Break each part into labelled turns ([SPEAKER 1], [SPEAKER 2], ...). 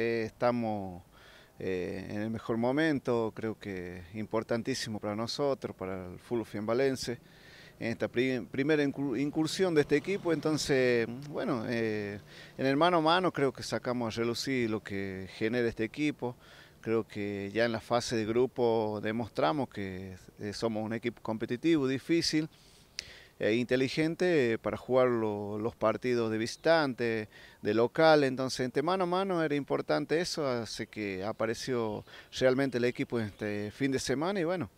[SPEAKER 1] Estamos eh, en el mejor momento, creo que importantísimo para nosotros, para el fútbol fiambalense, en esta primera incursión de este equipo. Entonces, bueno, eh, en el mano a mano creo que sacamos a relucir lo que genera este equipo. Creo que ya en la fase de grupo demostramos que eh, somos un equipo competitivo, difícil. E inteligente para jugar los partidos de visitante, de local. Entonces, entre mano a mano era importante eso, así que apareció realmente el equipo este fin de semana y bueno.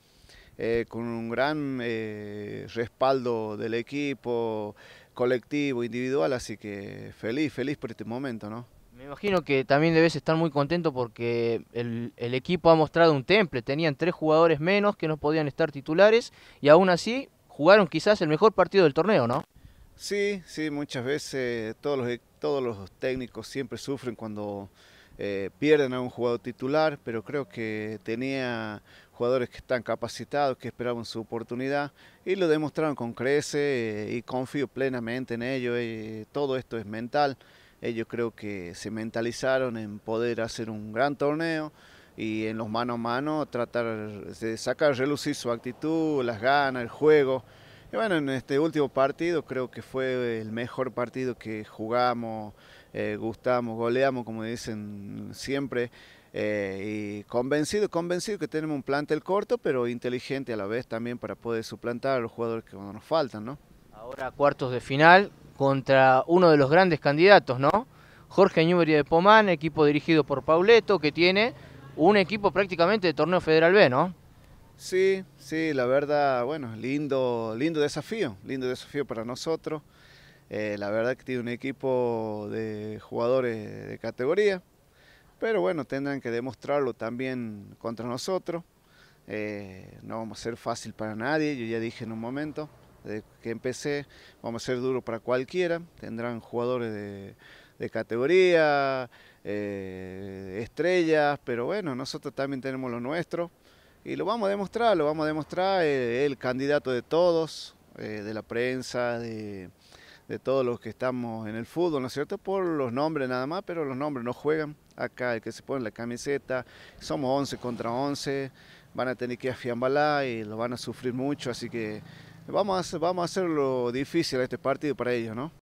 [SPEAKER 1] Eh, con un gran eh, respaldo del equipo colectivo, individual, así que feliz, feliz por este momento, ¿no?
[SPEAKER 2] Me imagino que también debes estar muy contento porque el, el, equipo ha mostrado un temple, tenían tres jugadores menos que no podían estar titulares y aún así jugaron quizás el mejor partido del torneo, ¿no?
[SPEAKER 1] Sí, sí, muchas veces todos los, todos los técnicos siempre sufren cuando eh, pierden a un jugador titular, pero creo que tenía jugadores que están capacitados, que esperaban su oportunidad y lo demostraron con crece eh, y confío plenamente en ellos, eh, todo esto es mental. Ellos creo que se mentalizaron en poder hacer un gran torneo, y en los mano a mano tratar de sacar relucir su actitud, las ganas, el juego. Y bueno, en este último partido creo que fue el mejor partido que jugamos, eh, gustamos, goleamos, como dicen siempre. Eh, y convencido, convencido que tenemos un plantel corto, pero inteligente a la vez también para poder suplantar a los jugadores que nos faltan, ¿no?
[SPEAKER 2] Ahora cuartos de final contra uno de los grandes candidatos, ¿no? Jorge Newbery de Pomán, equipo dirigido por Pauleto, que tiene un equipo prácticamente de torneo federal B, ¿no?
[SPEAKER 1] Sí, sí, la verdad, bueno, lindo, lindo desafío, lindo desafío para nosotros. Eh, la verdad que tiene un equipo de jugadores de categoría, pero bueno, tendrán que demostrarlo también contra nosotros. Eh, no vamos a ser fácil para nadie, yo ya dije en un momento, desde que empecé, vamos a ser duro para cualquiera, tendrán jugadores de de categoría, eh, estrellas, pero bueno, nosotros también tenemos lo nuestro y lo vamos a demostrar, lo vamos a demostrar, eh, el candidato de todos, eh, de la prensa, de, todos los que estamos en el fútbol, ¿no es cierto? Por los nombres nada más, pero los nombres no juegan. Acá el que se pone la camiseta, somos 11 contra 11, van a tener que afiambalar y lo van a sufrir mucho, así que vamos a, vamos a hacerlo difícil a este partido para ellos, ¿no?